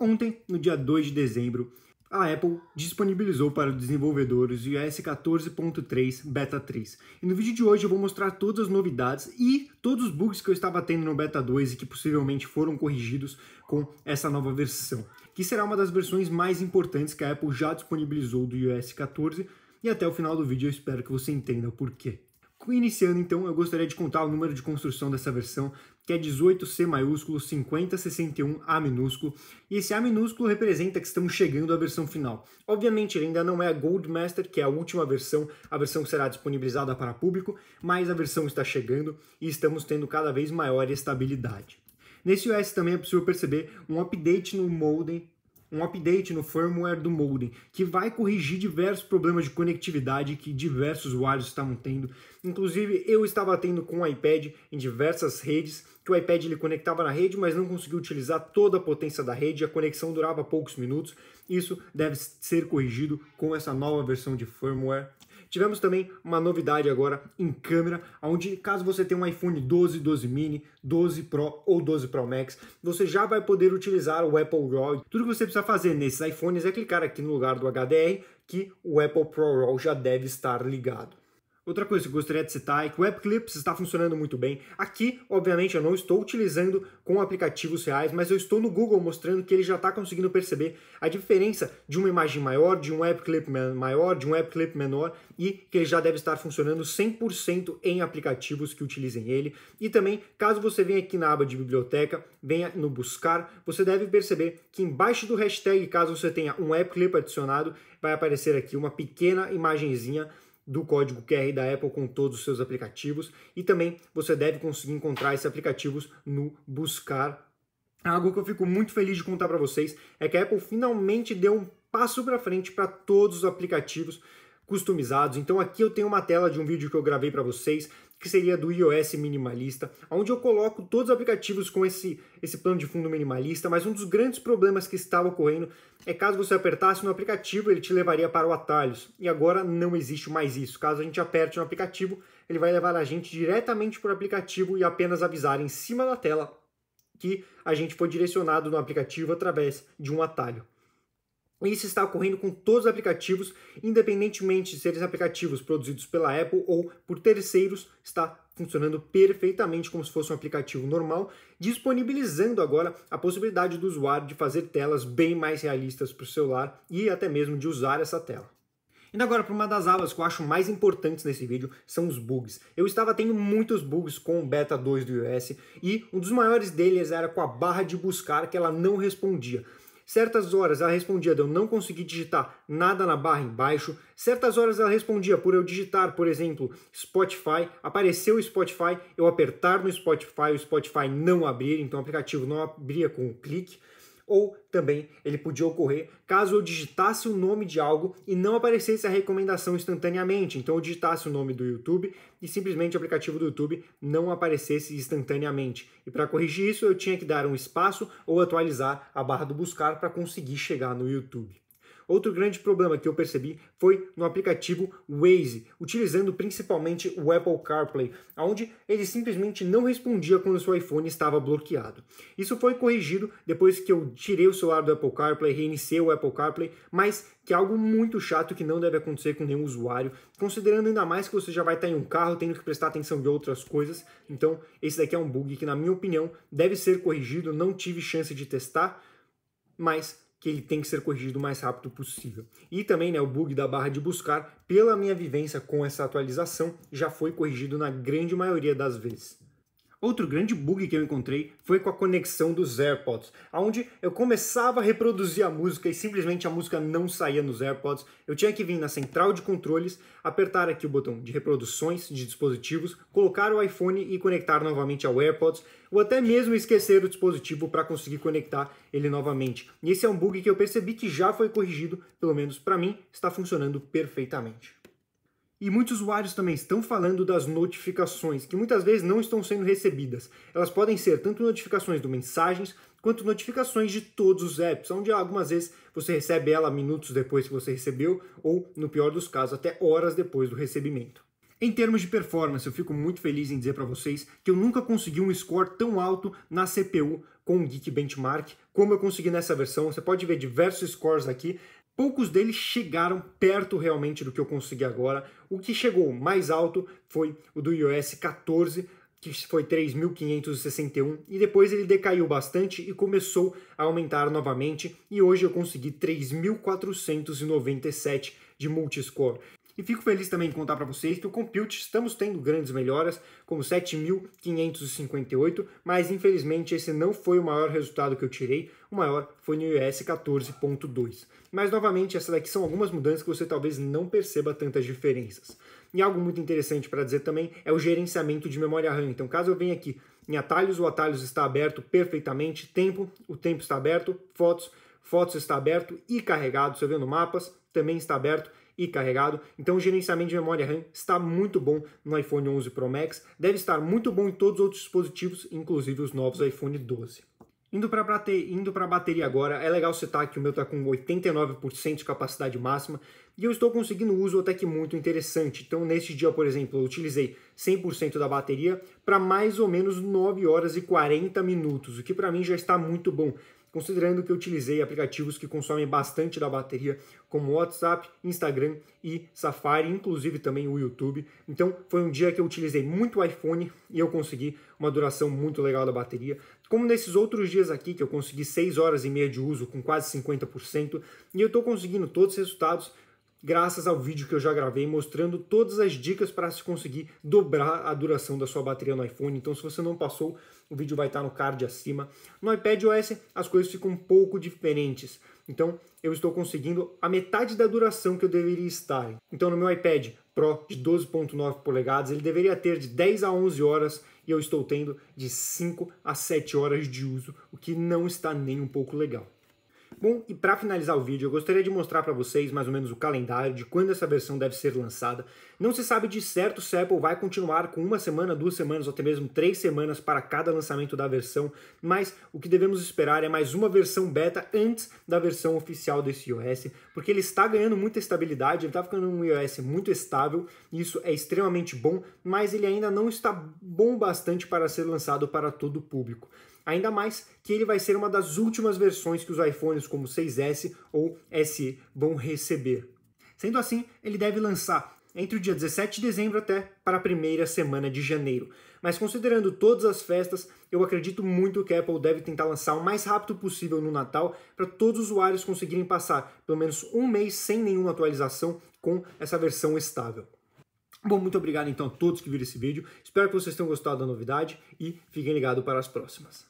Ontem, no dia 2 de dezembro, a Apple disponibilizou para desenvolvedores o iOS 14.3 Beta 3. E no vídeo de hoje eu vou mostrar todas as novidades e todos os bugs que eu estava tendo no Beta 2 e que possivelmente foram corrigidos com essa nova versão, que será uma das versões mais importantes que a Apple já disponibilizou do iOS 14. E até o final do vídeo eu espero que você entenda o porquê. Iniciando então, eu gostaria de contar o número de construção dessa versão, que é 18C maiúsculo 5061A minúsculo, e esse A minúsculo representa que estamos chegando à versão final. Obviamente, ele ainda não é a Gold Master, que é a última versão, a versão que será disponibilizada para público, mas a versão está chegando e estamos tendo cada vez maior estabilidade. Nesse OS também é possível perceber um update no modem um update no firmware do modem, que vai corrigir diversos problemas de conectividade que diversos usuários estavam tendo. Inclusive, eu estava tendo com o iPad em diversas redes, que o iPad ele conectava na rede, mas não conseguia utilizar toda a potência da rede, a conexão durava poucos minutos. Isso deve ser corrigido com essa nova versão de firmware Tivemos também uma novidade agora em câmera, onde caso você tenha um iPhone 12, 12 mini, 12 Pro ou 12 Pro Max, você já vai poder utilizar o Apple RAW. Tudo que você precisa fazer nesses iPhones é clicar aqui no lugar do HDR, que o Apple Pro RAW já deve estar ligado. Outra coisa que eu gostaria de citar é que o App Clips está funcionando muito bem. Aqui, obviamente, eu não estou utilizando com aplicativos reais, mas eu estou no Google mostrando que ele já está conseguindo perceber a diferença de uma imagem maior, de um App Clip maior, de um App Clip menor e que ele já deve estar funcionando 100% em aplicativos que utilizem ele. E também, caso você venha aqui na aba de biblioteca, venha no buscar, você deve perceber que embaixo do hashtag, caso você tenha um App Clip adicionado, vai aparecer aqui uma pequena imagenzinha do código QR da Apple com todos os seus aplicativos e também você deve conseguir encontrar esses aplicativos no buscar. Algo que eu fico muito feliz de contar para vocês é que a Apple finalmente deu um passo para frente para todos os aplicativos customizados. Então aqui eu tenho uma tela de um vídeo que eu gravei para vocês que seria do iOS minimalista, onde eu coloco todos os aplicativos com esse, esse plano de fundo minimalista, mas um dos grandes problemas que estava ocorrendo é caso você apertasse no aplicativo, ele te levaria para o atalhos, e agora não existe mais isso. Caso a gente aperte no aplicativo, ele vai levar a gente diretamente para o aplicativo e apenas avisar em cima da tela que a gente foi direcionado no aplicativo através de um atalho. Isso está ocorrendo com todos os aplicativos, independentemente de serem aplicativos produzidos pela Apple ou por terceiros, está funcionando perfeitamente como se fosse um aplicativo normal, disponibilizando agora a possibilidade do usuário de fazer telas bem mais realistas para o celular e até mesmo de usar essa tela. Indo agora para uma das abas que eu acho mais importantes nesse vídeo, são os bugs. Eu estava tendo muitos bugs com o Beta 2 do iOS e um dos maiores deles era com a barra de buscar que ela não respondia. Certas horas ela respondia de eu não conseguir digitar nada na barra embaixo. Certas horas ela respondia por eu digitar, por exemplo, Spotify. Apareceu o Spotify, eu apertar no Spotify, o Spotify não abrir, então o aplicativo não abria com um clique. Ou também ele podia ocorrer caso eu digitasse o nome de algo e não aparecesse a recomendação instantaneamente. Então eu digitasse o nome do YouTube e simplesmente o aplicativo do YouTube não aparecesse instantaneamente. E para corrigir isso, eu tinha que dar um espaço ou atualizar a barra do buscar para conseguir chegar no YouTube. Outro grande problema que eu percebi foi no aplicativo Waze, utilizando principalmente o Apple CarPlay, onde ele simplesmente não respondia quando o seu iPhone estava bloqueado. Isso foi corrigido depois que eu tirei o celular do Apple CarPlay, reiniciei o Apple CarPlay, mas que é algo muito chato que não deve acontecer com nenhum usuário, considerando ainda mais que você já vai estar em um carro tendo que prestar atenção de outras coisas. Então, esse daqui é um bug que, na minha opinião, deve ser corrigido. Não tive chance de testar, mas que ele tem que ser corrigido o mais rápido possível. E também né, o bug da barra de buscar, pela minha vivência com essa atualização, já foi corrigido na grande maioria das vezes. Outro grande bug que eu encontrei foi com a conexão dos AirPods, onde eu começava a reproduzir a música e simplesmente a música não saía nos AirPods. Eu tinha que vir na central de controles, apertar aqui o botão de reproduções de dispositivos, colocar o iPhone e conectar novamente ao AirPods, ou até mesmo esquecer o dispositivo para conseguir conectar ele novamente. E esse é um bug que eu percebi que já foi corrigido, pelo menos para mim, está funcionando perfeitamente. E muitos usuários também estão falando das notificações, que muitas vezes não estão sendo recebidas. Elas podem ser tanto notificações do Mensagens, quanto notificações de todos os apps, onde algumas vezes você recebe ela minutos depois que você recebeu, ou, no pior dos casos, até horas depois do recebimento. Em termos de performance, eu fico muito feliz em dizer para vocês que eu nunca consegui um score tão alto na CPU com o Geek Benchmark como eu consegui nessa versão. Você pode ver diversos scores aqui, Poucos deles chegaram perto realmente do que eu consegui agora. O que chegou mais alto foi o do iOS 14, que foi 3.561, e depois ele decaiu bastante e começou a aumentar novamente, e hoje eu consegui 3.497 de multiscore. E fico feliz também em contar para vocês que o Compute estamos tendo grandes melhoras, como 7.558, mas infelizmente esse não foi o maior resultado que eu tirei, o maior foi no iOS 14.2. Mas novamente, essas daqui são algumas mudanças que você talvez não perceba tantas diferenças. E algo muito interessante para dizer também é o gerenciamento de memória RAM. Então, caso eu venha aqui em atalhos, o atalhos está aberto perfeitamente, tempo, o tempo está aberto, fotos, fotos está aberto e carregado, você vendo mapas, também está aberto e carregado. Então o gerenciamento de memória RAM está muito bom no iPhone 11 Pro Max, deve estar muito bom em todos os outros dispositivos, inclusive os novos iPhone 12. Indo para a bateria agora, é legal citar que o meu está com 89% de capacidade máxima e eu estou conseguindo uso até que muito interessante. Então, neste dia, por exemplo, eu utilizei 100% da bateria para mais ou menos 9 horas e 40 minutos, o que para mim já está muito bom considerando que eu utilizei aplicativos que consomem bastante da bateria, como WhatsApp, Instagram e Safari, inclusive também o YouTube. Então foi um dia que eu utilizei muito o iPhone e eu consegui uma duração muito legal da bateria. Como nesses outros dias aqui, que eu consegui 6 horas e meia de uso com quase 50%, e eu estou conseguindo todos os resultados graças ao vídeo que eu já gravei mostrando todas as dicas para se conseguir dobrar a duração da sua bateria no iPhone. Então, se você não passou, o vídeo vai estar tá no card acima. No iPad OS, as coisas ficam um pouco diferentes. Então, eu estou conseguindo a metade da duração que eu deveria estar. Então, no meu iPad Pro de 12.9 polegadas, ele deveria ter de 10 a 11 horas e eu estou tendo de 5 a 7 horas de uso, o que não está nem um pouco legal. Bom, e para finalizar o vídeo, eu gostaria de mostrar para vocês mais ou menos o calendário de quando essa versão deve ser lançada. Não se sabe de certo se a Apple vai continuar com uma semana, duas semanas ou até mesmo três semanas para cada lançamento da versão, mas o que devemos esperar é mais uma versão beta antes da versão oficial desse iOS, porque ele está ganhando muita estabilidade, ele está ficando um iOS muito estável, isso é extremamente bom, mas ele ainda não está bom bastante para ser lançado para todo o público. Ainda mais que ele vai ser uma das últimas versões que os iPhones como 6S ou SE vão receber. Sendo assim, ele deve lançar entre o dia 17 de dezembro até para a primeira semana de janeiro. Mas considerando todas as festas, eu acredito muito que a Apple deve tentar lançar o mais rápido possível no Natal para todos os usuários conseguirem passar pelo menos um mês sem nenhuma atualização com essa versão estável. Bom, muito obrigado então a todos que viram esse vídeo. Espero que vocês tenham gostado da novidade e fiquem ligados para as próximas.